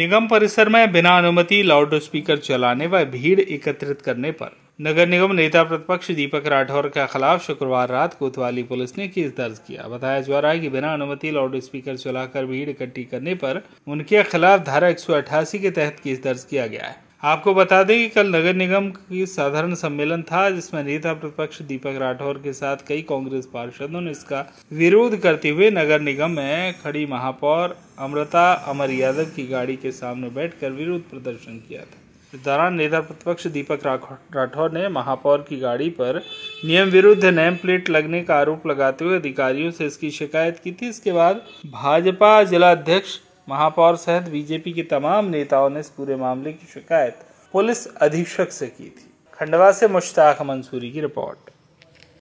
निगम परिसर में बिना अनुमति लाउड स्पीकर चलाने व भीड़ एकत्रित करने पर नगर निगम नेता प्रतिपक्ष दीपक राठौर के खिलाफ शुक्रवार रात कोतवाली पुलिस ने केस दर्ज किया बताया जा रहा है कि बिना अनुमति लाउड स्पीकर चलाकर भीड़ इकट्ठी करने पर उनके खिलाफ धारा एक के तहत केस दर्ज किया गया है आपको बता दें कि कल नगर निगम की साधारण सम्मेलन था जिसमें नेता प्रतिपक्ष दीपक राठौर के साथ कई कांग्रेस पार्षदों ने इसका विरोध करते हुए नगर निगम में खड़ी महापौर अमृता अमर यादव की गाड़ी के सामने बैठकर विरोध प्रदर्शन किया था इस दौरान नेता प्रतिपक्ष दीपक राठौर ने महापौर की गाड़ी पर नियम विरुद्ध नेम प्लेट लगने का आरोप लगाते हुए अधिकारियों से इसकी शिकायत की थी इसके बाद भाजपा जिला अध्यक्ष महापौर सहित बीजेपी के तमाम नेताओं ने इस पूरे मामले की शिकायत पुलिस अधीक्षक से की थी खंडवा से मुश्ताक मंसूरी की रिपोर्ट